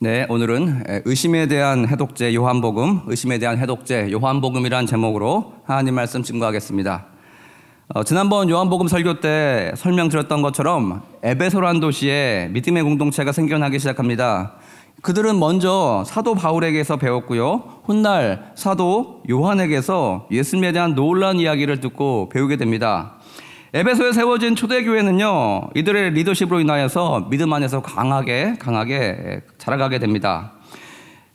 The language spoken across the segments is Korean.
네, 오늘은 의심에 대한 해독제 요한복음, 의심에 대한 해독제 요한복음이란 제목으로 하나님 말씀 증거하겠습니다. 어, 지난번 요한복음 설교 때 설명드렸던 것처럼 에베소란 도시에 믿음의 공동체가 생겨나기 시작합니다. 그들은 먼저 사도 바울에게서 배웠고요. 훗날 사도 요한에게서 예수님에 대한 놀란 이야기를 듣고 배우게 됩니다. 에베소에 세워진 초대교회는요, 이들의 리더십으로 인하여서 믿음 안에서 강하게, 강하게 살아가게 됩니다.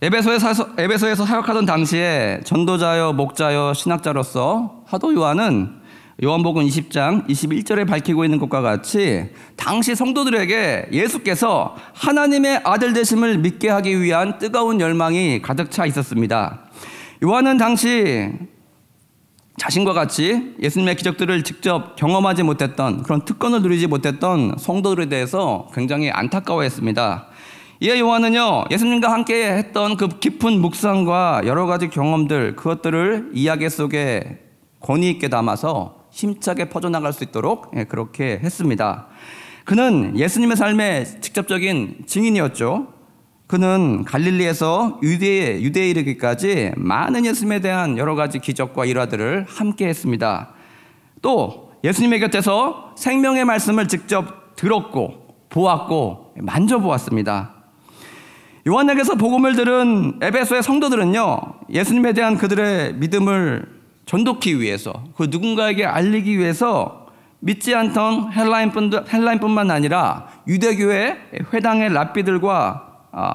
에베소에서, 에베소에서 사역하던 당시에 전도자여, 목자여, 신학자로서 사도 요한은 요한복음 20장 21절에 밝히고 있는 것과 같이 당시 성도들에게 예수께서 하나님의 아들 되심을 믿게 하기 위한 뜨거운 열망이 가득 차 있었습니다. 요한은 당시 자신과 같이 예수님의 기적들을 직접 경험하지 못했던 그런 특권을 누리지 못했던 성도들에 대해서 굉장히 안타까워했습니다. 이에 예, 요한은요, 예수님과 함께 했던 그 깊은 묵상과 여러 가지 경험들, 그것들을 이야기 속에 권위 있게 담아서 힘차게 퍼져나갈 수 있도록 예, 그렇게 했습니다. 그는 예수님의 삶의 직접적인 증인이었죠. 그는 갈릴리에서 유대, 유대에 이르기까지 많은 예수님에 대한 여러 가지 기적과 일화들을 함께 했습니다. 또 예수님의 곁에서 생명의 말씀을 직접 들었고, 보았고, 만져보았습니다. 요한에게서 복음을 들은 에베소의 성도들은요, 예수님에 대한 그들의 믿음을 전독히 위해서, 그 누군가에게 알리기 위해서 믿지 않던 헬라인뿐만 아니라 유대교의 회당의 랍비들과 아,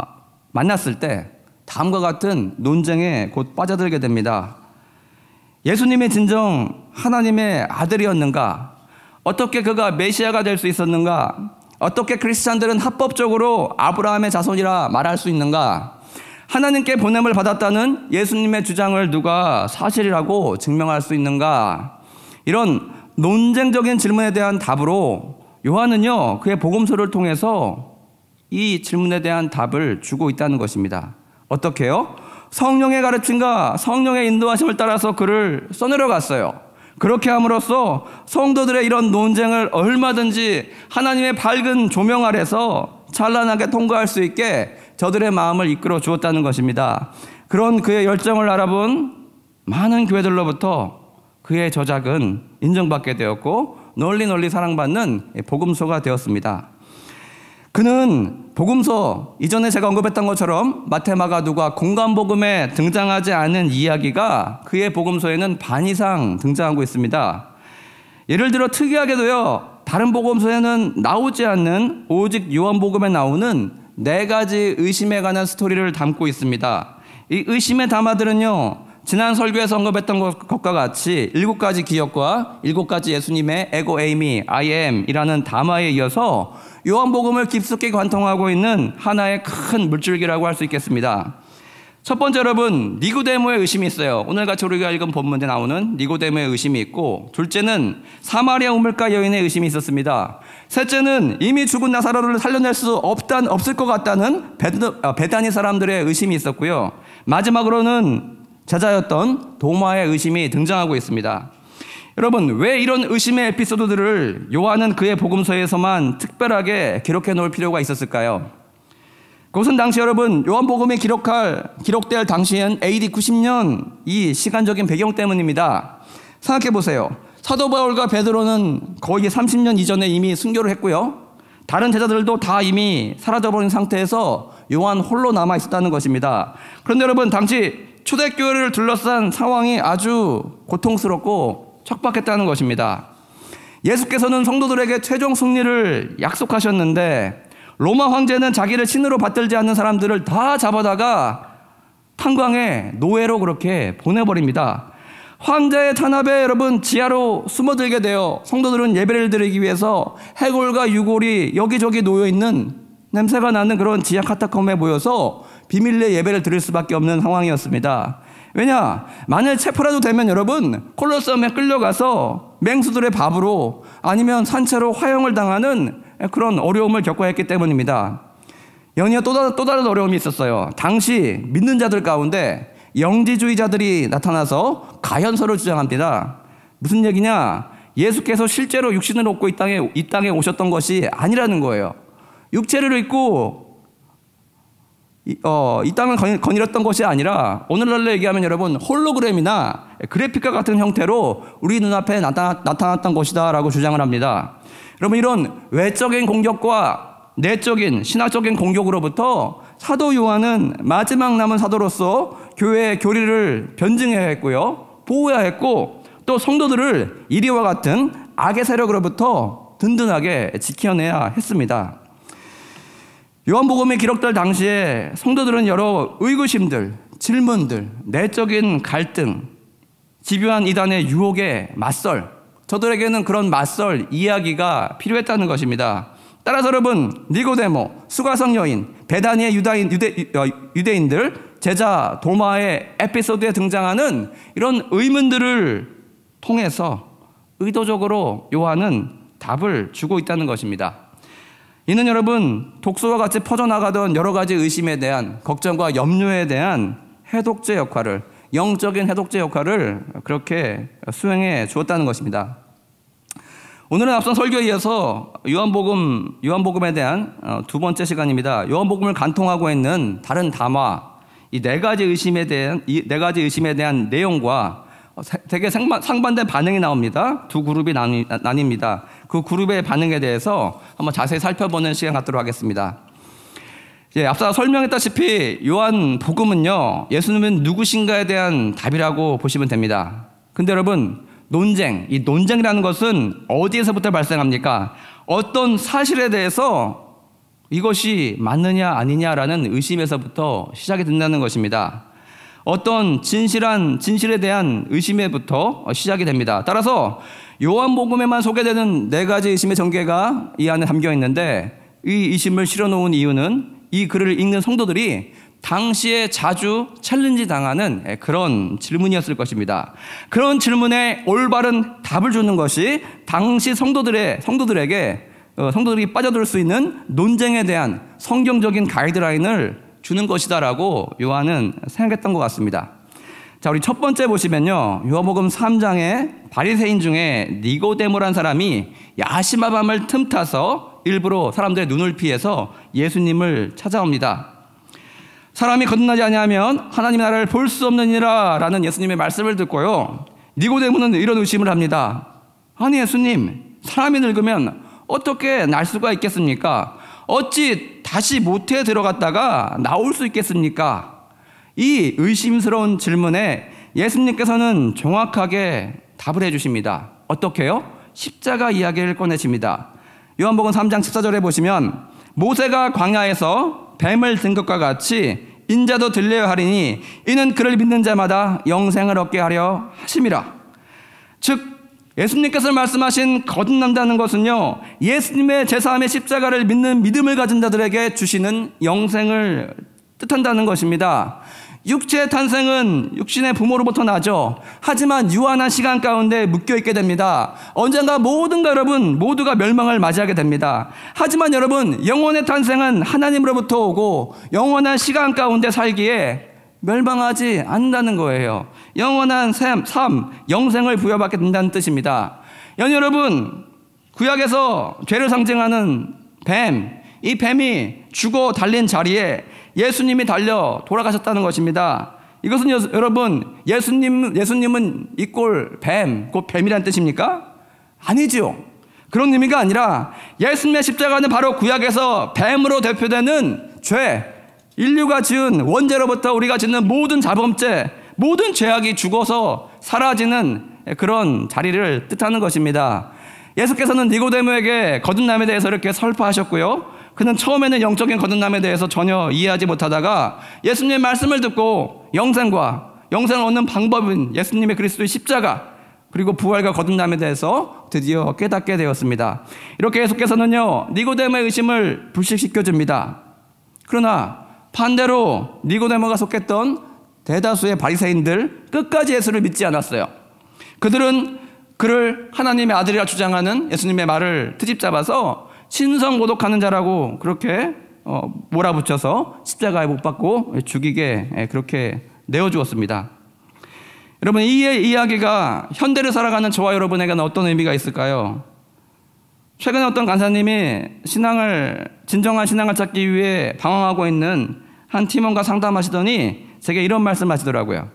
만났을 때 다음과 같은 논쟁에 곧 빠져들게 됩니다. 예수님이 진정 하나님의 아들이었는가? 어떻게 그가 메시아가 될 수 있었는가? 어떻게 크리스찬들은 합법적으로 아브라함의 자손이라 말할 수 있는가? 하나님께 보냄을 받았다는 예수님의 주장을 누가 사실이라고 증명할 수 있는가? 이런 논쟁적인 질문에 대한 답으로 요한은요, 그의 복음서를 통해서 이 질문에 대한 답을 주고 있다는 것입니다. 어떻게요? 성령의 가르침과 성령의 인도하심을 따라서 그를 써내려 갔어요. 그렇게 함으로써 성도들의 이런 논쟁을 얼마든지 하나님의 밝은 조명 아래서 찬란하게 통과할 수 있게 저들의 마음을 이끌어 주었다는 것입니다. 그런 그의 열정을 알아본 많은 교회들로부터 그의 저작은 인정받게 되었고 널리 널리 사랑받는 복음소가 되었습니다. 그는 복음서 이전에 제가 언급했던 것처럼 마테마가 누가 공간 복음에 등장하지 않은 이야기가 그의 복음서에는 반 이상 등장하고 있습니다. 예를 들어 특이하게도요. 다른 복음서에는 나오지 않는 오직 요한 복음에 나오는 네 가지 의심에 관한 스토리를 담고 있습니다. 이 의심의 담화들은요. 지난 설교에서 언급했던 것과 같이 일곱 가지 기억과 일곱 가지 예수님의 에고 에이미, I am이라는 담화에 이어서 요한복음을 깊숙이 관통하고 있는 하나의 큰 물줄기라고 할 수 있겠습니다. 첫 번째 여러분, 니고데모의 의심이 있어요. 오늘 같이 우리가 읽은 본문에 나오는 니고데모의 의심이 있고, 둘째는 사마리아 우물가 여인의 의심이 있었습니다. 셋째는 이미 죽은 나사로를 살려낼 수 없단, 없을 것 같다는 베단이 어, 사람들의 의심이 있었고요. 마지막으로는 제자였던 도마의 의심이 등장하고 있습니다. 여러분, 왜 이런 의심의 에피소드들을 요한은 그의 복음서에서만 특별하게 기록해 놓을 필요가 있었을까요? 그것은 당시 여러분, 요한복음에 기록할, 기록될 당시엔 AD 90년 이 시간적인 배경 때문입니다. 생각해 보세요. 사도 바울과 베드로는 거의 30년 이전에 이미 순교를 했고요. 다른 제자들도 다 이미 사라져버린 상태에서 요한 홀로 남아 있었다는 것입니다. 그런데 여러분, 당시 초대교회를 둘러싼 상황이 아주 고통스럽고 척박했다는 것입니다. 예수께서는 성도들에게 최종 승리를 약속하셨는데 로마 황제는 자기를 신으로 받들지 않는 사람들을 다 잡아다가 탄광에 노예로 그렇게 보내버립니다. 황제의 탄압에 여러분 지하로 숨어들게 되어 성도들은 예배를 드리기 위해서 해골과 유골이 여기저기 놓여 있는 냄새가 나는 그런 지하 카타콤에 모여서 비밀리에 예배를 드릴 수밖에 없는 상황이었습니다. 왜냐? 만일 체포라도 되면 여러분 콜로세움에 끌려가서 맹수들의 밥으로 아니면 산채로 화형을 당하는 그런 어려움을 겪어야 했기 때문입니다. 영리어 또, 다른, 또 다른 어려움이 있었어요. 당시 믿는 자들 가운데 영지주의자들이 나타나서 가현서를 주장합니다. 무슨 얘기냐? 예수께서 실제로 육신을 얻고 이 땅에, 이 땅에 오셨던 것이 아니라는 거예요. 육체를 입고 이, 어, 이 땅을 거니, 거닐었던 것이 아니라 오늘날로 얘기하면 여러분 홀로그램이나 그래픽과 같은 형태로 우리 눈앞에 나타, 나타났던 것이다라고 주장을 합니다. 여러분 이런 외적인 공격과 내적인 신화적인 공격으로부터 사도 요한은 마지막 남은 사도로서 교회의 교리를 변증해야 했고요. 보호해야 했고 또 성도들을 이리와 같은 악의 세력으로부터 든든하게 지켜내야 했습니다. 요한복음이 기록될 당시에 성도들은 여러 의구심들, 질문들, 내적인 갈등, 집요한 이단의 유혹에 맞설, 저들에게는 그런 맞설 이야기가 필요했다는 것입니다. 따라서 여러분, 니고데모, 수가성 여인, 베다니의 유다인, 유대, 어, 유대인들, 제자 도마의 에피소드에 등장하는 이런 의문들을 통해서 의도적으로 요한은 답을 주고 있다는 것입니다. 이는 여러분 독소와 같이 퍼져나가던 여러 가지 의심에 대한 걱정과 염려에 대한 해독제 역할을 영적인 해독제 역할을 그렇게 수행해 주었다는 것입니다. 오늘은 앞선 설교에 이어서 요한복음 요한복음에 대한 어, 두 번째 시간입니다. 요한복음을 간통하고 있는 다른 담화 이 네 가지 의심에 대한 이 네 가지 의심에 대한 내용과 어, 되게 상반된 반응이 나옵니다. 두 그룹이 나뉘, 나뉩니다. 그 그룹의 반응에 대해서 한번 자세히 살펴보는 시간 갖도록 하겠습니다. 예, 앞서 설명했다시피 요한 복음은요, 예수님은 누구신가에 대한 답이라고 보시면 됩니다. 근데 여러분, 논쟁, 이 논쟁이라는 것은 어디에서부터 발생합니까? 어떤 사실에 대해서 이것이 맞느냐 아니냐라는 의심에서부터 시작이 된다는 것입니다. 어떤 진실한 진실에 대한 의심에부터 시작이 됩니다. 따라서 요한복음에만 소개되는 네 가지 의심의 전개가 이 안에 담겨 있는데 이 의심을 실어놓은 이유는 이 글을 읽는 성도들이 당시에 자주 챌린지 당하는 그런 질문이었을 것입니다. 그런 질문에 올바른 답을 주는 것이 당시 성도들의 성도들에게 어, 성도들이 빠져들 수 있는 논쟁에 대한 성경적인 가이드라인을 주는 것이다라고 요한은 생각했던 것 같습니다. 자, 우리 첫 번째 보시면요. 요한복음 3장에 바리새인 중에 니고데모란 사람이 야심한 밤을 틈타서 일부러 사람들의 눈을 피해서 예수님을 찾아옵니다. 사람이 거듭나지 아니면하나님 나라를 볼 수 없느니라라는 예수님의 말씀을 듣고요. 니고데모는 이런 의심을 합니다. 아니 예수님, 사람이 늙으면 어떻게 날 수가 있겠습니까? 어찌 다시 모태에 들어갔다가 나올 수 있겠습니까? 이 의심스러운 질문에 예수님께서는 정확하게 답을 해주십니다. 어떻게요? 십자가 이야기를 꺼내십니다. 요한복음 3장 14절에 보시면 모세가 광야에서 뱀을 든 것과 같이 인자도 들려야 하리니 이는 그를 믿는 자마다 영생을 얻게 하려 하심이라. 즉 예수님께서 말씀하신 거듭난다는 것은요, 예수님의 제3의 십자가를 믿는 믿음을 가진 자들에게 주시는 영생을 뜻한다는 것입니다. 육체의 탄생은 육신의 부모로부터 나죠. 하지만 유한한 시간 가운데 묶여있게 됩니다. 언젠가 모든가 여러분, 모두가 멸망을 맞이하게 됩니다. 하지만 여러분, 영혼의 탄생은 하나님으로부터 오고 영원한 시간 가운데 살기에 멸망하지 않는다는 거예요. 영원한 삶, 삶, 영생을 부여받게 된다는 뜻입니다. 여러분, 구약에서 죄를 상징하는 뱀, 이 뱀이 죽어 달린 자리에 예수님이 달려 돌아가셨다는 것입니다. 이것은 여러분, 예수님, 예수님은 이꼴 뱀, 곧 뱀이란 뜻입니까? 아니지 그런 의미가 아니라 예수님의 십자가는 바로 구약에서 뱀으로 대표되는 죄, 인류가 지은 원죄로부터 우리가 짓는 모든 자범죄, 모든 죄악이 죽어서 사라지는 그런 자리를 뜻하는 것입니다. 예수께서는 니고데모에게 거듭남에 대해서 이렇게 설파하셨고요. 그는 처음에는 영적인 거듭남에 대해서 전혀 이해하지 못하다가 예수님의 말씀을 듣고 영생과 영생을 얻는 방법은 예수님의 그리스도의 십자가 그리고 부활과 거듭남에 대해서 드디어 깨닫게 되었습니다. 이렇게 예수께서는요 니고데모의 의심을 불식시켜 줍니다. 그러나 반대로 니고데모가 속했던 대다수의 바리새인들 끝까지 예수를 믿지 않았어요. 그들은 그를 하나님의 아들이라 주장하는 예수님의 말을 트집 잡아서 신성 모독하는 자라고 그렇게 어, 몰아붙여서 십자가에 못 박고 죽이게 예, 그렇게 내어 주었습니다. 여러분 이 이야기가 현대를 살아가는 저와 여러분에게는 어떤 의미가 있을까요? 최근에 어떤 간사님이 신앙을 진정한 신앙을 찾기 위해 방황하고 있는 한 팀원과 상담하시더니 제게 이런 말씀하시더라고요.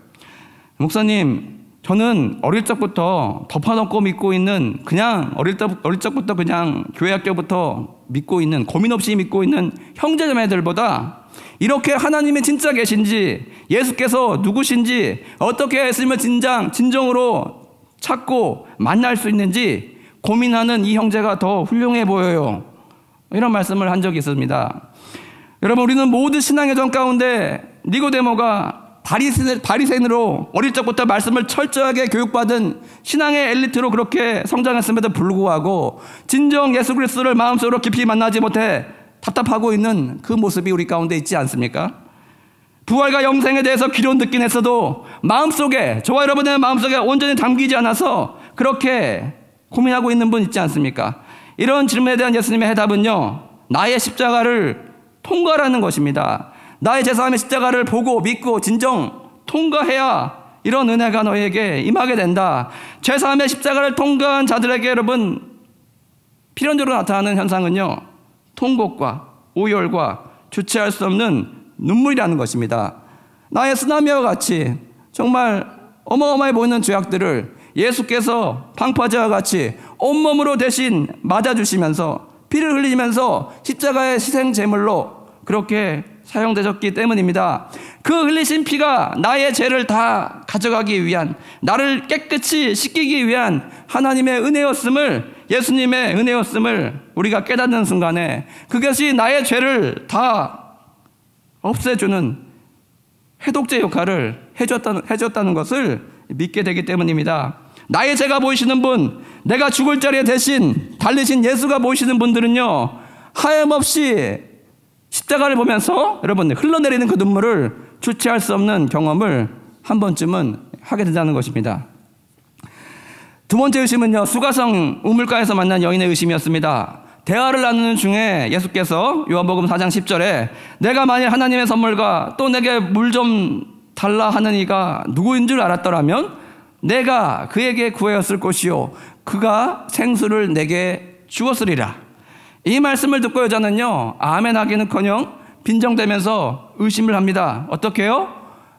목사님, 저는 어릴 적부터 덮어놓고 믿고 있는 그냥 어릴, 적, 어릴 적부터 그냥 교회 학교부터 믿고 있는 고민 없이 믿고 있는 형제자매들보다 이렇게 하나님이 진짜 계신지 예수께서 누구신지 어떻게 했으면 진정 진정으로 찾고 만날 수 있는지 고민하는 이 형제가 더 훌륭해 보여요. 이런 말씀을 한 적이 있습니다. 여러분 우리는 모든 신앙의 전 가운데 니고데모가 바리새 바리새인으로 어릴 적부터 말씀을 철저하게 교육받은 신앙의 엘리트로 그렇게 성장했음에도 불구하고 진정 예수 그리스도를 마음속으로 깊이 만나지 못해 답답하고 있는 그 모습이 우리 가운데 있지 않습니까? 부활과 영생에 대해서 귀로운 듣긴 했어도 마음속에 저와 여러분의 마음속에 온전히 담기지 않아서 그렇게 고민하고 있는 분 있지 않습니까? 이런 질문에 대한 예수님의 해답은요, 나의 십자가를 통과라는 것입니다. 나의 제3의 십자가를 보고 믿고 진정 통과해야 이런 은혜가 너에게 임하게 된다. 제3의 십자가를 통과한 자들에게 여러분, 필연적으로 나타나는 현상은요, 통곡과 오열과 주체할 수 없는 눈물이라는 것입니다. 나의 쓰나미와 같이 정말 어마어마해 보이는 죄악들을 예수께서 방파제와 같이 온몸으로 대신 맞아주시면서 피를 흘리면서 십자가의 희생 제물로 그렇게 사용되셨기 때문입니다. 그 흘리신 피가 나의 죄를 다 가져가기 위한 나를 깨끗이 씻기기 위한 하나님의 은혜였음을 예수님의 은혜였음을 우리가 깨닫는 순간에 그것이 나의 죄를 다 없애주는 해독제 역할을 해줬다는, 해줬다는 것을 믿게 되기 때문입니다. 나의 제가 보이시는 분, 내가 죽을 자리에 대신 달리신 예수가 보이시는 분들은요, 하염없이 십자가를 보면서 여러분 흘러내리는 그 눈물을 주체할 수 없는 경험을 한 번쯤은 하게 된다는 것입니다. 두 번째 의심은요, 수가성 우물가에서 만난 여인의 의심이었습니다. 대화를 나누는 중에 예수께서 요한복음 4장 10절에 내가 만일 하나님의 선물과 또 내게 물 좀 달라 하는 이가 누구인 줄 알았더라면 내가 그에게 구하였을 것이요 그가 생수를 내게 주었으리라. 이 말씀을 듣고 여자는요 아멘 하기는커녕 빈정대면서 의심을 합니다. 어떻게요?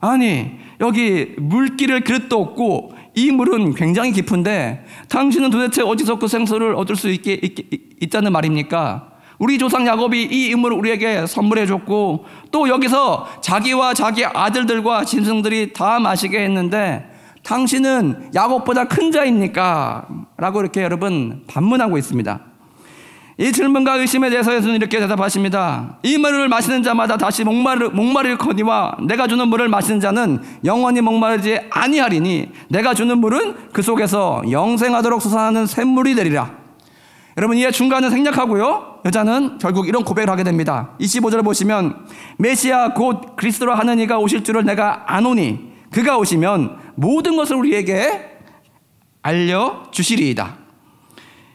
아니 여기 물길을 그릇도 없고 이 물은 굉장히 깊은데 당신은 도대체 어디서 그 생수를 얻을 수 있게, 있게 있다는 말입니까? 우리 조상 야곱이 이 인물을 우리에게 선물해 줬고 또 여기서 자기와 자기 아들들과 짐승들이 다 마시게 했는데 당신은 야곱보다 큰 자입니까? 라고 이렇게 여러분 반문하고 있습니다. 이 질문과 의심에 대해서 예수는 이렇게 대답하십니다. 이 물을 마시는 자마다 다시 목마르, 목마를 거니와 내가 주는 물을 마시는 자는 영원히 목마르지 아니하리니 내가 주는 물은 그 속에서 영생하도록 솟아나는 샘물이 되리라. 여러분 이에 중간은 생략하고요. 여자는 결국 이런 고백을 하게 됩니다. 25절을 보시면 메시아 곧 그리스도라 하는 이가 오실 줄을 내가 아노니 그가 오시면 모든 것을 우리에게 알려 주시리이다.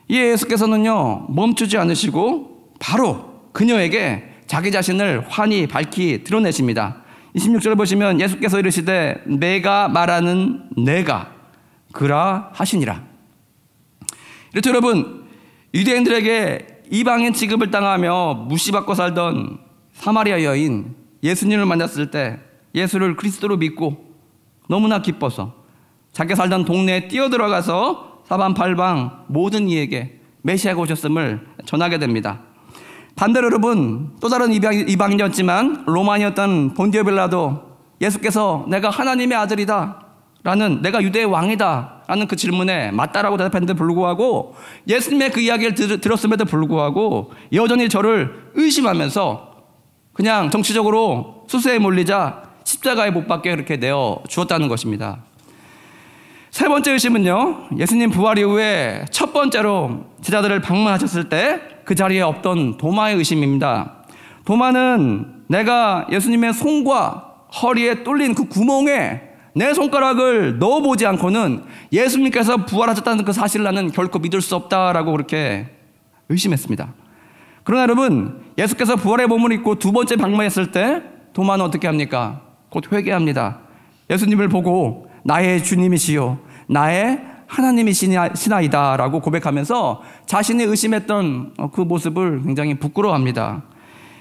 예수께서는요 멈추지 않으시고 바로 그녀에게 자기 자신을 환히 밝히 드러내십니다. 26절을 보시면 예수께서 이르시되 내가 말하는 내가 그라 하시니라. 이렇 여러분 유대인들에게 이방인 취급을 당하며 무시받고 살던 사마리아 여인 예수님을 만났을 때 예수를 그리스도로 믿고 너무나 기뻐서 자기가 살던 동네에 뛰어들어가서 사방팔방 모든 이에게 메시아가 오셨음을 전하게 됩니다. 반대로 여러분 또 다른 이방, 인이었지만 로마인이던 본디오빌라도 예수께서 내가 하나님의 아들이다 라는 내가 유대의 왕이다 라는 그 질문에 맞다라고 대답했는데 불구하고 예수님의 그 이야기를 들, 었음에도 불구하고 여전히 저를 의심하면서 그냥 정치적으로 수세에 몰리자 십자가에 못 박게 이렇게 내어 주었다는 것입니다. 세 번째 의심은요. 예수님 부활 이후에 첫 번째로 제자들을 방문하셨을 때 그 자리에 없던 도마의 의심입니다. 도마는 내가 예수님의 손과 허리에 뚫린 그 구멍에 내 손가락을 넣어보지 않고는 예수님께서 부활하셨다는 그 사실을 나는 결코 믿을 수 없다라고 그렇게 의심했습니다. 그러나 여러분, 예수께서 부활의 몸을 입고 두 번째 방문했을 때 도마는 어떻게 합니까? 곧 회개합니다. 예수님을 보고 나의 주님이시요 나의 하나님이시나이다 라고 고백하면서 자신이 의심했던 어, 그 모습을 굉장히 부끄러워합니다.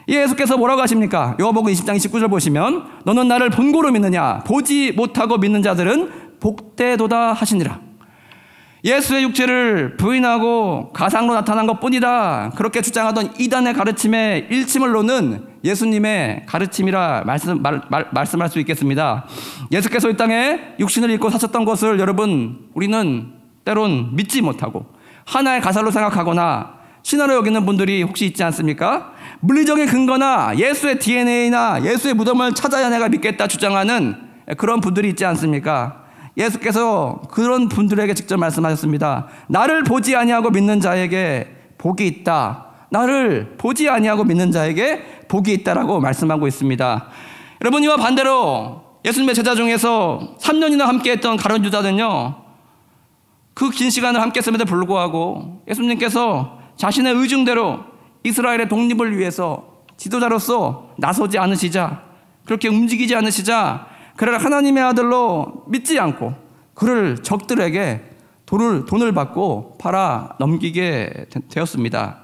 예수께서 뭐라고 하십니까? 요한복음 20장 19절 보시면 너는 나를 본고로 믿느냐 보지 못하고 믿는 자들은 복대도다 하시니라. 예수의 육체를 부인하고 가상으로 나타난 것뿐이다. 그렇게 주장하던 이단의 가르침에 일침을 놓는 예수님의 가르침이라 말씀, 말, 말, 말씀할 수 있겠습니다. 예수께서 이 땅에 육신을 입고 사셨던 것을 여러분 우리는 때론 믿지 못하고 하나의 가설로 생각하거나 신화로 여기는 분들이 혹시 있지 않습니까? 물리적인 근거나 예수의 DNA나 예수의 무덤을 찾아야 내가 믿겠다 주장하는 그런 분들이 있지 않습니까? 예수께서 그런 분들에게 직접 말씀하셨습니다. 나를 보지 아니하고 믿는 자에게 복이 있다. 나를 보지 아니하고 믿는 자에게 복이 있다라고 말씀하고 있습니다. 여러분 이와 반대로 예수님의 제자 중에서 3년이나 함께했던 가론 유다는요. 그 긴 시간을 함께했음에도 불구하고 예수님께서 자신의 의중대로 이스라엘의 독립을 위해서 지도자로서 나서지 않으시자 그렇게 움직이지 않으시자 그를 하나님의 아들로 믿지 않고 그를 적들에게 돈을, 돈을 받고 팔아 넘기게 되었습니다.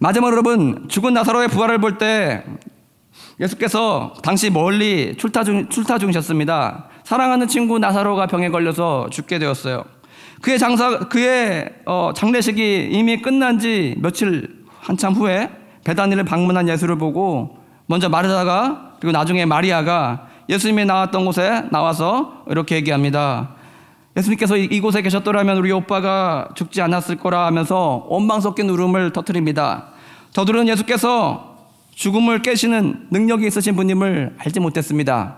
마지막으로 여러분 죽은 나사로의 부활을 볼 때 예수께서 당시 멀리 출타, 중, 출타 중이셨습니다. 사랑하는 친구 나사로가 병에 걸려서 죽게 되었어요. 그의 장사 그의 어, 장례식이 이미 끝난 지 며칠 한참 후에 베다니를 방문한 예수를 보고 먼저 마르다가 그리고 나중에 마리아가 예수님이 나왔던 곳에 나와서 이렇게 얘기합니다. 예수님께서 이곳에 계셨더라면 우리 오빠가 죽지 않았을 거라 하면서 원망 섞인 울음을 터뜨립니다. 저들은 예수께서 죽음을 깨시는 능력이 있으신 분임을 알지 못했습니다.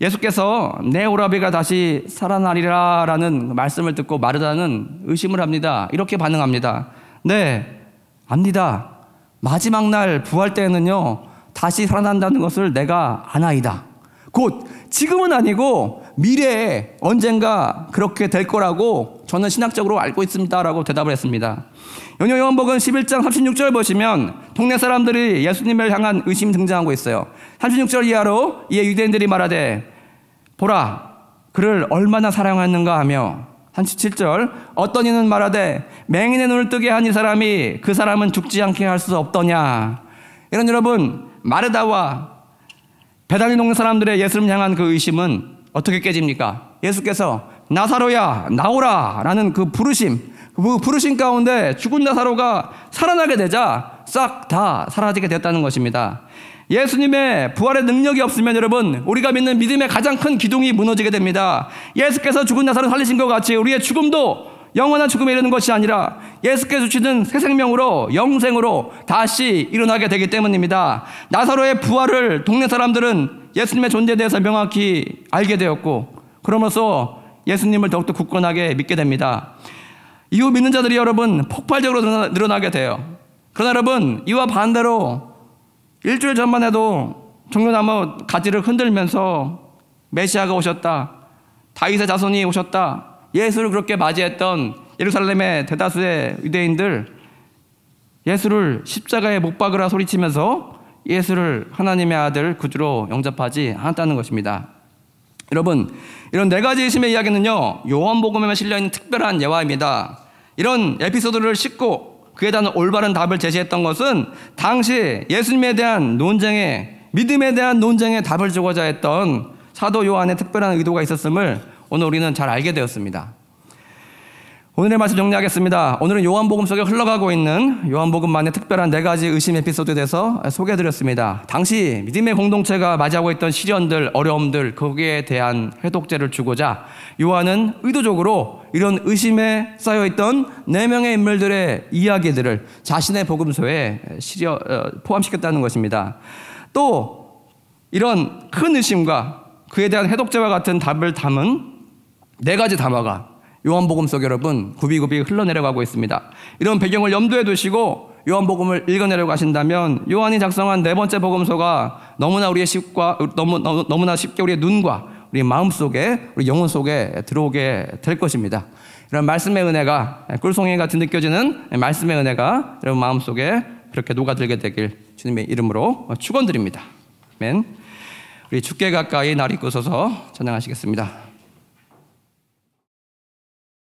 예수께서 내 오라비가 다시 살아나리라 라는 말씀을 듣고 마르다는 의심을 합니다. 이렇게 반응합니다. 네, 압니다. 마지막 날 부활 때에는요, 다시 살아난다는 것을 내가 아나이다. 곧 지금은 아니고 미래에 언젠가 그렇게 될 거라고 저는 신학적으로 알고 있습니다라고 대답을 했습니다. 연요 요한복음 11장 36절 보시면 동네 사람들이 예수님을 향한 의심 등장하고 있어요. 36절 이하로 이에 유대인들이 말하되 보라 그를 얼마나 사랑하는가 하며 37절 어떤 이는 말하되 맹인의 눈을 뜨게 한 이 사람이 그 사람은 죽지 않게 할 수 없더냐. 이런 여러분 마르다와 배달리 이는 사람들의 예수를 향한 그 의심은 어떻게 깨집니까? 예수께서 나사로야 나오라 라는 그 부르심 그 부르심 가운데 죽은 나사로가 살아나게 되자 싹 다 사라지게 됐다는 것입니다. 예수님의 부활의 능력이 없으면 여러분 우리가 믿는 믿음의 가장 큰 기둥이 무너지게 됩니다. 예수께서 죽은 나사로 살리신 것 같이 우리의 죽음도 영원한 죽음에 이르는 것이 아니라 예수께서 주시는 새 생명으로 영생으로 다시 일어나게 되기 때문입니다. 나사로의 부활을 동네 사람들은 예수님의 존재에 대해서 명확히 알게 되었고 그러면서 예수님을 더욱더 굳건하게 믿게 됩니다. 이후 믿는 자들이 여러분 폭발적으로 늘어나게 돼요. 그러나 여러분 이와 반대로 일주일 전만 해도 종려나무 가지를 흔들면서 메시아가 오셨다. 다윗의 자손이 오셨다. 예수를 그렇게 맞이했던 예루살렘의 대다수의 유대인들 예수를 십자가에 못 박으라 소리치면서 예수를 하나님의 아들 구주로 영접하지 않았다는 것입니다. 여러분, 이런 네 가지 의심의 이야기는요, 요한복음에 실려있는 특별한 예화입니다. 이런 에피소드를 싣고 그에 대한 올바른 답을 제시했던 것은 당시 예수님에 대한 논쟁에, 믿음에 대한 논쟁에 답을 주고자 했던 사도 요한의 특별한 의도가 있었음을 오늘 우리는 잘 알게 되었습니다. 오늘의 말씀 정리하겠습니다. 오늘은 요한복음 속에 흘러가고 있는 요한복음만의 특별한 네 가지 의심 에피소드에 대해서 소개해드렸습니다. 당시 믿음의 공동체가 맞이하고 있던 시련들, 어려움들, 거기에 대한 해독제를 주고자 요한은 의도적으로 이런 의심에 쌓여있던 네 명의 인물들의 이야기들을 자신의 복음서에 실여, 어, 포함시켰다는 것입니다. 또 이런 큰 의심과 그에 대한 해독제와 같은 답을 담은 네 가지 담화가 요한복음 속 여러분 구비구비 흘러내려가고 있습니다. 이런 배경을 염두에 두시고 요한복음을 읽어내려고 하신다면 요한이 작성한 네 번째 복음서가 너무나 우리의 쉽과 너무, 너무 나 쉽게 우리의 눈과 우리 마음 속에 우리 영혼 속에 들어오게 될 것입니다. 이런 말씀의 은혜가 꿀송이 같이 느껴지는 말씀의 은혜가 여러분 마음 속에 그렇게 녹아들게 되길 주님의 이름으로 축원드립니다. 아 우리 주께 가까이 날이 끄서서 찬양하시겠습니다.